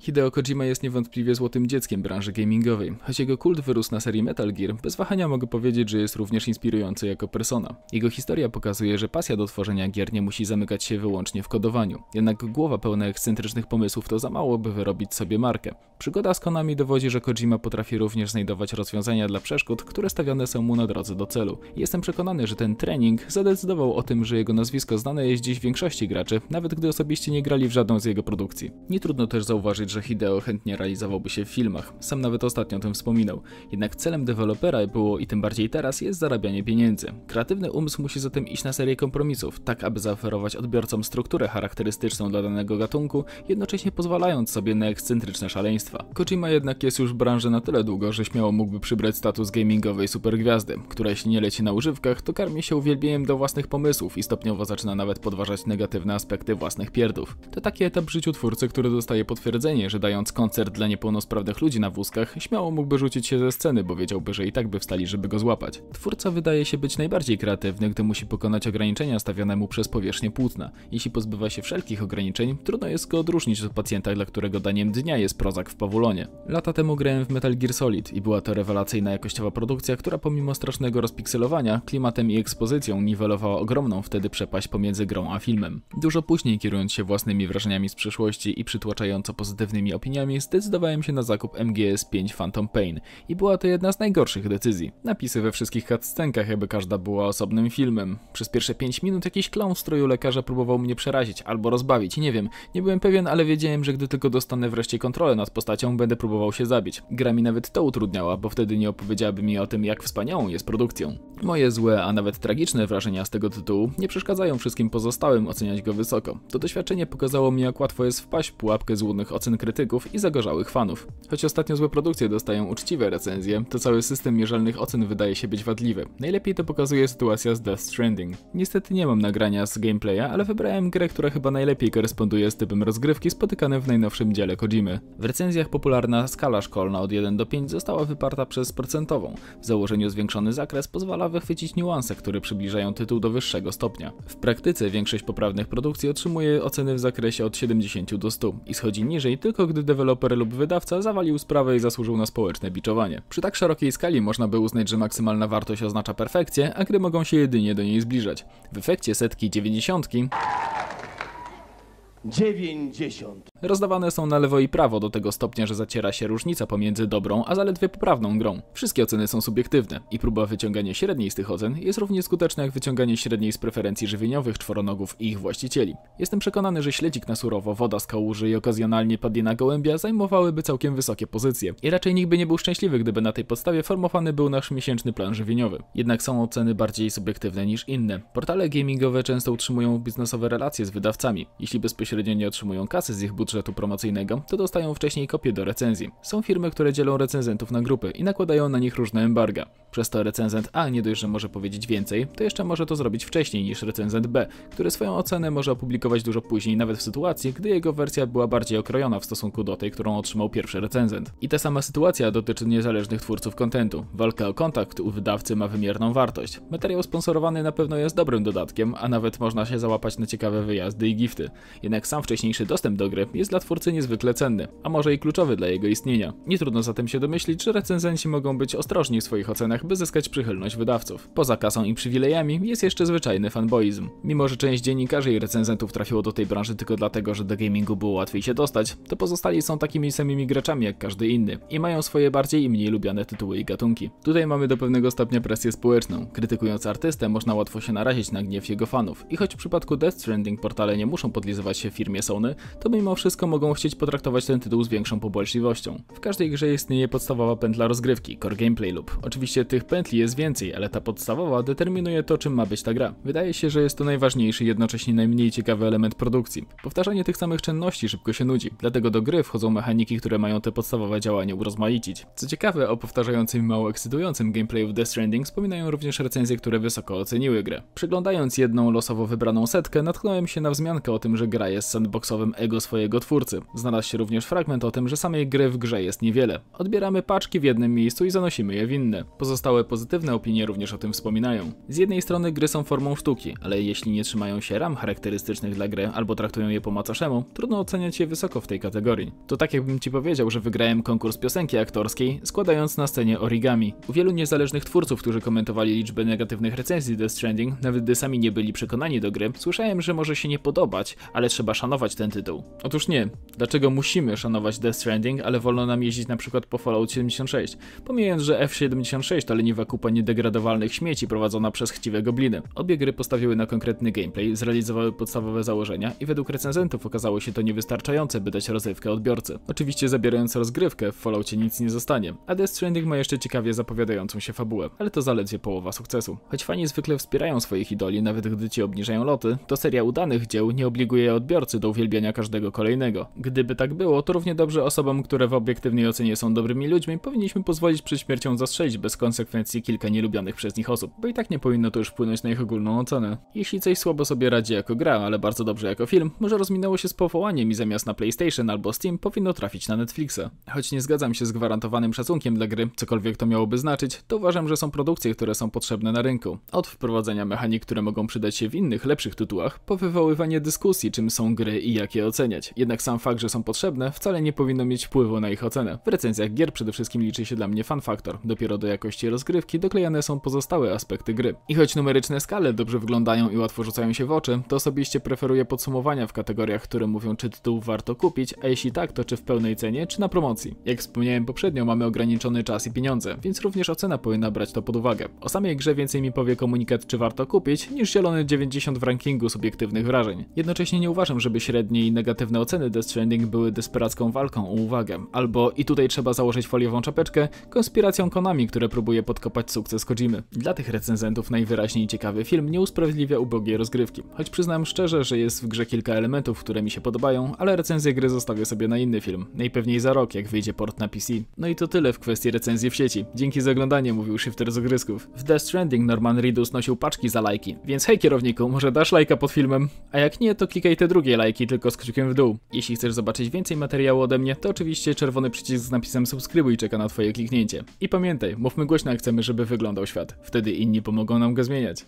Hideo Kojima jest niewątpliwie złotym dzieckiem branży gamingowej, choć jego kult wyrósł na serii Metal Gear, bez wahania mogę powiedzieć, że jest również inspirujący jako persona. Jego historia pokazuje, że pasja do tworzenia gier nie musi zamykać się wyłącznie w kodowaniu, jednak głowa pełna ekscentrycznych pomysłów to za mało, by wyrobić sobie markę. Przygoda z Konami dowodzi, że Kojima potrafi również znajdować rozwiązania dla przeszkód, które stawiane są mu na drodze do celu. Jestem przekonany, że ten trening zadecydował o tym, że jego nazwisko znane jest dziś większości graczy, nawet gdy osobiście nie grali w żadną z jego produkcji. Nie trudno też zauważyć, założyć, że Hideo chętnie realizowałby się w filmach, sam nawet ostatnio o tym wspominał. Jednak celem dewelopera było i tym bardziej teraz jest zarabianie pieniędzy. Kreatywny umysł musi zatem iść na serię kompromisów, tak aby zaoferować odbiorcom strukturę charakterystyczną dla danego gatunku, jednocześnie pozwalając sobie na ekscentryczne szaleństwa. Kojima jednak jest już w branży na tyle długo, że śmiało mógłby przybrać status gamingowej supergwiazdy, która jeśli nie leci na używkach, to karmi się uwielbieniem do własnych pomysłów i stopniowo zaczyna nawet podważać negatywne aspekty własnych pierdów. To taki etap w życiu twórcy, który dostaje potwierdzenie że dając koncert dla niepełnosprawnych ludzi na wózkach, śmiało mógłby rzucić się ze sceny, bo wiedziałby, że i tak by wstali, żeby go złapać. Twórca wydaje się być najbardziej kreatywny, gdy musi pokonać ograniczenia stawiane mu przez powierzchnię płótna. Jeśli pozbywa się wszelkich ograniczeń, trudno jest go odróżnić od pacjenta, dla którego daniem dnia jest prozak w pawulonie. Lata temu grałem w Metal Gear Solid i była to rewelacyjna jakościowa produkcja, która pomimo strasznego rozpikselowania, klimatem i ekspozycją niwelowała ogromną wtedy przepaść pomiędzy grą a filmem. Dużo później kierując się własnymi wrażeniami z przeszłości i przytłaczająco pozytywnymi negatywnymi opiniami zdecydowałem się na zakup MGS5 Phantom Pain i była to jedna z najgorszych decyzji. Napisy we wszystkich cutscenkach jakby każda była osobnym filmem. Przez pierwsze 5 minut jakiś klon w stroju lekarza próbował mnie przerazić albo rozbawić, nie wiem. Nie byłem pewien, ale wiedziałem, że gdy tylko dostanę wreszcie kontrolę nad postacią, będę próbował się zabić. Gra mi nawet to utrudniała, bo wtedy nie opowiedziałaby mi o tym, jak wspaniałą jest produkcją. Moje złe, a nawet tragiczne wrażenia z tego tytułu nie przeszkadzają wszystkim pozostałym oceniać go wysoko. To doświadczenie pokazało mi jak łatwo jest wpaść w pułapkę złudnych ocen krytyków i zagorzałych fanów. Choć ostatnio złe produkcje dostają uczciwe recenzje, to cały system mierzalnych ocen wydaje się być wadliwy. Najlepiej to pokazuje sytuacja z Death Stranding. Niestety nie mam nagrania z gameplaya, ale wybrałem grę, która chyba najlepiej koresponduje z typem rozgrywki spotykane w najnowszym dziele Kojimy. W recenzjach popularna skala szkolna od 1 do 5 została wyparta przez procentową. W założeniu zwiększony zakres pozwala wychwycić niuanse, które przybliżają tytuł do wyższego stopnia. W praktyce większość poprawnych produkcji otrzymuje oceny w zakresie od 70 do 100 i schodzi niżej tylko gdy deweloper lub wydawca zawalił sprawę i zasłużył na społeczne biczowanie. Przy tak szerokiej skali można by uznać, że maksymalna wartość oznacza perfekcję, a gry mogą się jedynie do niej zbliżać. W efekcie setki dziewięćdziesiątki 90 rozdawane są na lewo i prawo do tego stopnia, że zaciera się różnica pomiędzy dobrą, a zaledwie poprawną grą. Wszystkie oceny są subiektywne i próba wyciągania średniej z tych ocen jest równie skuteczna jak wyciąganie średniej z preferencji żywieniowych czworonogów i ich właścicieli. Jestem przekonany, że śledzik na surowo, woda z kałuży i okazjonalnie padlina gołębia zajmowałyby całkiem wysokie pozycje i raczej nikt by nie był szczęśliwy, gdyby na tej podstawie formowany był nasz miesięczny plan żywieniowy. Jednak są oceny bardziej subiektywne niż inne. Portale gamingowe często utrzymują biznesowe relacje z wydawcami. Jeśli bezpośrednio nie otrzymują kasy z ich budżetu, budżetu promocyjnego, to dostają wcześniej kopie do recenzji. Są firmy, które dzielą recenzentów na grupy i nakładają na nich różne embarga. Przez to recenzent A nie dość, że może powiedzieć więcej, to jeszcze może to zrobić wcześniej niż recenzent B, który swoją ocenę może opublikować dużo później, nawet w sytuacji, gdy jego wersja była bardziej okrojona w stosunku do tej, którą otrzymał pierwszy recenzent. I ta sama sytuacja dotyczy niezależnych twórców kontentu. Walka o kontakt u wydawcy ma wymierną wartość. Materiał sponsorowany na pewno jest dobrym dodatkiem, a nawet można się załapać na ciekawe wyjazdy i gifty. Jednak sam wcześniejszy dostęp do gry jest dla twórcy niezwykle cenny, a może i kluczowy dla jego istnienia. Nie trudno zatem się domyślić, że recenzenci mogą być ostrożni w swoich ocenach, by zyskać przychylność wydawców. Poza kasą i przywilejami jest jeszcze zwyczajny fanboizm. Mimo, że część dziennikarzy i recenzentów trafiło do tej branży tylko dlatego, że do gamingu było łatwiej się dostać, to pozostali są takimi samymi graczami jak każdy inny i mają swoje bardziej i mniej lubiane tytuły i gatunki. Tutaj mamy do pewnego stopnia presję społeczną. Krytykując artystę, można łatwo się narazić na gniew jego fanów. I choć w przypadku Death Stranding portale nie muszą podlizywać się firmie Sony, to mimo wszystko wszystko mogą chcieć potraktować ten tytuł z większą pobłażliwością. W każdej grze istnieje podstawowa pętla rozgrywki, core gameplay lub. Oczywiście tych pętli jest więcej, ale ta podstawowa determinuje to, czym ma być ta gra. Wydaje się, że jest to najważniejszy, jednocześnie najmniej ciekawy element produkcji. Powtarzanie tych samych czynności szybko się nudzi, dlatego do gry wchodzą mechaniki, które mają te podstawowe działania urozmaicić. Co ciekawe, o powtarzającym i mało ekscytującym gameplayu w Death Stranding wspominają również recenzje, które wysoko oceniły grę. Przeglądając jedną losowo wybraną setkę, natknąłem się na wzmiankę o tym, że gra jest sandboxowym ego swojego samego twórcy. Znalazł się również fragment o tym, że samej gry w grze jest niewiele. Odbieramy paczki w jednym miejscu i zanosimy je w inne. Pozostałe pozytywne opinie również o tym wspominają. Z jednej strony gry są formą sztuki, ale jeśli nie trzymają się ram charakterystycznych dla gry albo traktują je po macoszemu, trudno oceniać je wysoko w tej kategorii. To tak jakbym ci powiedział, że wygrałem konkurs piosenki aktorskiej, składając na scenie origami. U wielu niezależnych twórców, którzy komentowali liczbę negatywnych recenzji Death Stranding, nawet gdy sami nie byli przekonani do gry, słyszałem, że może się nie podobać, ale trzeba szanować ten tytuł. Otóż nie. Dlaczego musimy szanować Death Stranding, ale wolno nam jeździć na przykład po Fallout 76? Pomijając, że F76 to leniwa kupa niedegradowalnych śmieci prowadzona przez chciwe gobliny. Obie gry postawiły na konkretny gameplay, zrealizowały podstawowe założenia i według recenzentów okazało się to niewystarczające, by dać rozrywkę odbiorcy. Oczywiście zabierając rozgrywkę, w Falloutie nic nie zostanie, a Death Stranding ma jeszcze ciekawie zapowiadającą się fabułę, ale to zaledwie połowa sukcesu. Choć fani zwykle wspierają swoich idoli, nawet gdy ci obniżają loty, to seria udanych dzieł nie obliguje odbiorcy do uwielbiania każdego kolejnego kolejnego. Gdyby tak było, to równie dobrze osobom, które w obiektywnej ocenie są dobrymi ludźmi, powinniśmy pozwolić przed śmiercią zastrzelić bez konsekwencji kilka nielubionych przez nich osób, bo i tak nie powinno to już wpłynąć na ich ogólną ocenę. Jeśli coś słabo sobie radzi jako gra, ale bardzo dobrze jako film, może rozminęło się z powołaniem i zamiast na PlayStation albo Steam powinno trafić na Netflixa. Choć nie zgadzam się z gwarantowanym szacunkiem dla gry, cokolwiek to miałoby znaczyć, to uważam, że są produkcje, które są potrzebne na rynku. Od wprowadzenia mechanik, które mogą przydać się w innych, lepszych tytułach, po wywoływanie dyskusji, czym są gry i jak je oceniać. Jednak sam fakt, że są potrzebne, wcale nie powinno mieć wpływu na ich ocenę. W recenzjach gier przede wszystkim liczy się dla mnie fan faktor. Dopiero do jakości rozgrywki doklejane są pozostałe aspekty gry. I choć numeryczne skale dobrze wyglądają i łatwo rzucają się w oczy, to osobiście preferuję podsumowania w kategoriach, które mówią czy tytuł warto kupić, a jeśli tak, to czy w pełnej cenie, czy na promocji. Jak wspomniałem poprzednio, mamy ograniczony czas i pieniądze, więc również ocena powinna brać to pod uwagę. O samej grze więcej mi powie komunikat, czy warto kupić, niż zielony 90 w rankingu subiektywnych wrażeń. Jednocześnie nie uważam, żeby średnie i negatywne oceny Sceny Death Stranding były desperacką walką o uwagę, albo i tutaj trzeba założyć foliową czapeczkę, konspiracją Konami, które próbuje podkopać sukces Kojimy. Dla tych recenzentów najwyraźniej ciekawy film nie usprawiedliwia ubogiej rozgrywki, choć przyznam szczerze, że jest w grze kilka elementów, które mi się podobają, ale recenzję gry zostawię sobie na inny film, najpewniej za rok, jak wyjdzie port na PC. No i to tyle w kwestii recenzji w sieci. Dzięki za oglądanie, mówił Shifter z Ogrysków. W Death Stranding Norman Reedus nosił paczki za lajki, więc hej kierowniku, może dasz lajka pod filmem? A jak nie, to klikaj te drugie lajki, tylko z kciukiem w dół. Jeśli chcesz zobaczyć więcej materiału ode mnie, to oczywiście czerwony przycisk z napisem subskrybuj czeka na twoje kliknięcie. I pamiętaj, mówmy głośno jak chcemy, żeby wyglądał świat. Wtedy inni pomogą nam go zmieniać.